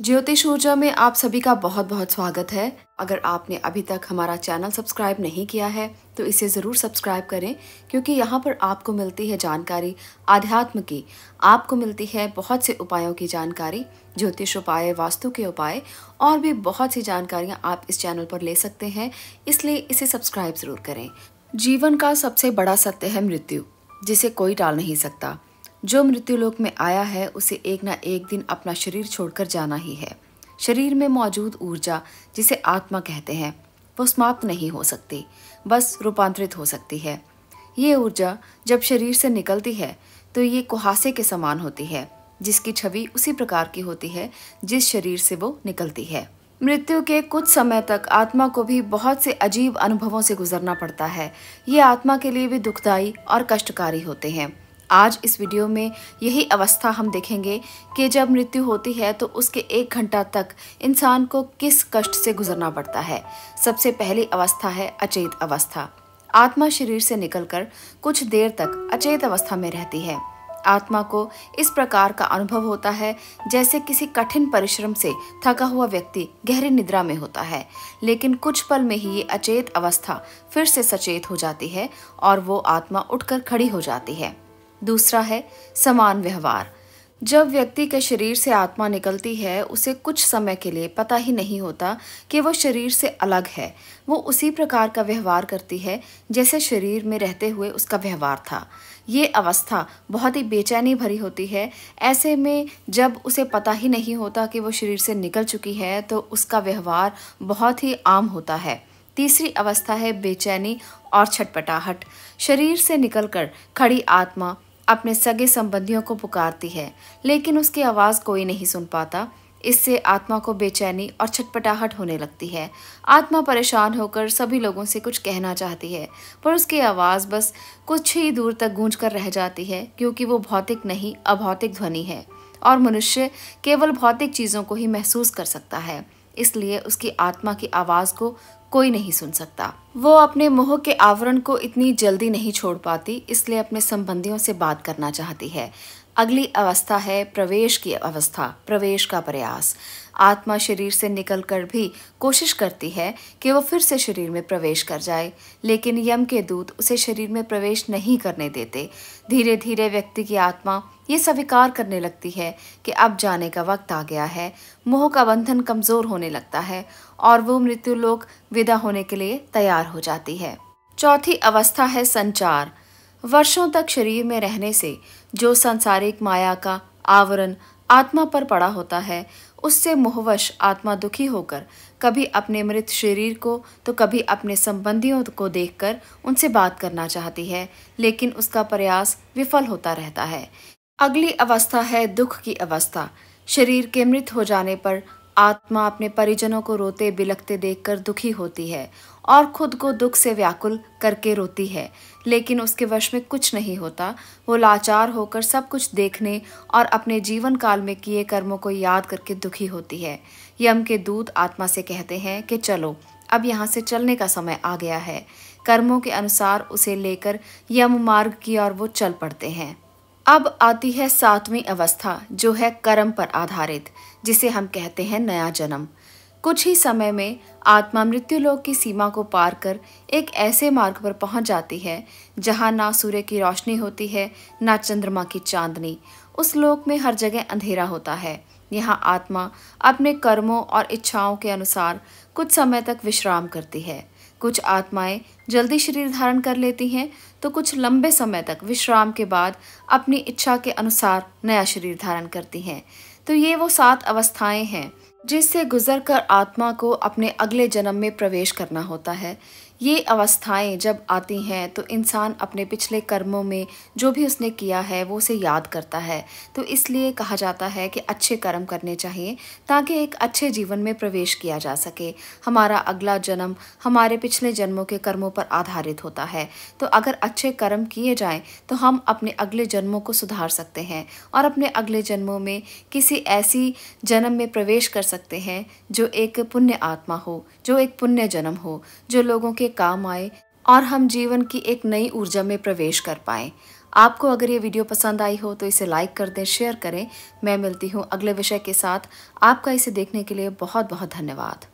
ज्योतिष ऊर्जा में आप सभी का बहुत बहुत स्वागत है अगर आपने अभी तक हमारा चैनल सब्सक्राइब नहीं किया है तो इसे ज़रूर सब्सक्राइब करें क्योंकि यहाँ पर आपको मिलती है जानकारी आध्यात्म की आपको मिलती है बहुत से उपायों की जानकारी ज्योतिष उपाय वास्तु के उपाय और भी बहुत सी जानकारियाँ आप इस चैनल पर ले सकते हैं इसलिए इसे सब्सक्राइब ज़रूर करें जीवन का सबसे बड़ा सत्य है मृत्यु जिसे कोई टाल नहीं सकता जो मृत्यु लोक में आया है उसे एक ना एक दिन अपना शरीर छोड़कर जाना ही है शरीर में मौजूद ऊर्जा जिसे आत्मा कहते हैं वो समाप्त नहीं हो सकती बस रूपांतरित हो सकती है ये ऊर्जा जब शरीर से निकलती है तो ये कुहासे के समान होती है जिसकी छवि उसी प्रकार की होती है जिस शरीर से वो निकलती है मृत्यु के कुछ समय तक आत्मा को भी बहुत से अजीब अनुभवों से गुजरना पड़ता है ये आत्मा के लिए भी दुखदायी और कष्टकारी होते हैं आज इस वीडियो में यही अवस्था हम देखेंगे कि जब मृत्यु होती है तो उसके एक घंटा तक इंसान को किस कष्ट से गुजरना पड़ता है सबसे पहली अवस्था है अचेत अवस्था आत्मा शरीर से निकलकर कुछ देर तक अचेत अवस्था में रहती है आत्मा को इस प्रकार का अनुभव होता है जैसे किसी कठिन परिश्रम से थका हुआ व्यक्ति गहरी निद्रा में होता है लेकिन कुछ पल में ही ये अचेत अवस्था फिर से सचेत हो जाती है और वो आत्मा उठकर खड़ी हो जाती है दूसरा है समान व्यवहार जब व्यक्ति के शरीर से आत्मा निकलती है उसे कुछ समय के लिए पता ही नहीं होता कि वह शरीर से अलग है वो उसी प्रकार का व्यवहार करती है जैसे शरीर में रहते हुए उसका व्यवहार था ये अवस्था बहुत ही बेचैनी भरी होती है ऐसे में जब उसे पता ही नहीं होता कि वो शरीर से निकल चुकी है तो उसका व्यवहार बहुत ही आम होता है तीसरी अवस्था है बेचैनी और छटपटाहट शरीर से निकलकर खड़ी आत्मा अपने सगे संबंधियों को पुकारती है लेकिन उसकी आवाज़ कोई नहीं सुन पाता इससे आत्मा को बेचैनी और छटपटाहट होने लगती है आत्मा परेशान होकर सभी लोगों से कुछ कहना चाहती है पर उसकी आवाज़ बस कुछ ही दूर तक गूंज कर रह जाती है क्योंकि वो भौतिक नहीं अभौतिक ध्वनि है और मनुष्य केवल भौतिक चीज़ों को ही महसूस कर सकता है इसलिए उसकी आत्मा की आवाज़ को कोई नहीं सुन सकता वो अपने मोह के आवरण को इतनी जल्दी नहीं छोड़ पाती इसलिए अपने संबंधियों से बात करना चाहती है अगली अवस्था है प्रवेश की अवस्था प्रवेश का प्रयास आत्मा शरीर से निकलकर भी कोशिश करती है कि वो फिर से शरीर में प्रवेश कर जाए लेकिन यम के दूत उसे शरीर में प्रवेश नहीं करने देते धीरे धीरे व्यक्ति की आत्मा ये स्वीकार करने लगती है कि अब जाने का वक्त आ गया है मोह का बंधन कमज़ोर होने लगता है और वो मृत्यु लोक विदा होने के लिए तैयार हो जाती है चौथी अवस्था है संचार वर्षों तक शरीर में रहने से जो सांसारिक माया का आवरण आत्मा पर पड़ा होता है उससे मोहवश आत्मा दुखी होकर कभी अपने मृत शरीर को तो कभी अपने संबंधियों को देखकर उनसे बात करना चाहती है लेकिन उसका प्रयास विफल होता रहता है अगली अवस्था है दुख की अवस्था शरीर के मृत हो जाने पर आत्मा अपने परिजनों को रोते बिलखते देखकर दुखी होती है और खुद को दुख से व्याकुल करके रोती है लेकिन उसके वश में कुछ नहीं होता वो लाचार होकर सब कुछ देखने और अपने जीवन काल में किए कर्मों को याद करके दुखी होती है यम के दूत आत्मा से कहते हैं कि चलो अब यहाँ से चलने का समय आ गया है कर्मों के अनुसार उसे लेकर यम मार्ग की ओर वो चल पड़ते हैं अब आती है सातवीं अवस्था जो है कर्म पर आधारित जिसे हम कहते हैं नया जन्म कुछ ही समय में आत्मा मृत्यु लोक की सीमा को पार कर एक ऐसे मार्ग पर पहुंच जाती है जहां ना सूर्य की रोशनी होती है ना चंद्रमा की चांदनी उस लोक में हर जगह अंधेरा होता है यहाँ आत्मा अपने कर्मों और इच्छाओं के अनुसार कुछ समय तक विश्राम करती है कुछ आत्माएं जल्दी शरीर धारण कर लेती हैं तो कुछ लंबे समय तक विश्राम के बाद अपनी इच्छा के अनुसार नया शरीर धारण करती हैं तो ये वो सात अवस्थाएं हैं जिससे गुजर कर आत्मा को अपने अगले जन्म में प्रवेश करना होता है ये अवस्थाएं जब आती हैं तो इंसान अपने पिछले कर्मों में जो भी उसने किया है वो उसे याद करता है तो इसलिए कहा जाता है कि अच्छे कर्म करने चाहिए ताकि एक अच्छे जीवन में प्रवेश किया जा सके हमारा अगला जन्म हमारे पिछले जन्मों के कर्मों पर आधारित होता है तो अगर अच्छे कर्म किए जाएँ तो हम अपने अगले जन्मों को सुधार सकते हैं और अपने अगले जन्मों में किसी ऐसी जन्म में प्रवेश कर सकते हैं जो एक पुण्य आत्मा हो जो एक पुण्य जन्म हो जो लोगों के काम आए और हम जीवन की एक नई ऊर्जा में प्रवेश कर पाए आपको अगर ये वीडियो पसंद आई हो तो इसे लाइक कर दें शेयर करें मैं मिलती हूँ अगले विषय के साथ आपका इसे देखने के लिए बहुत बहुत धन्यवाद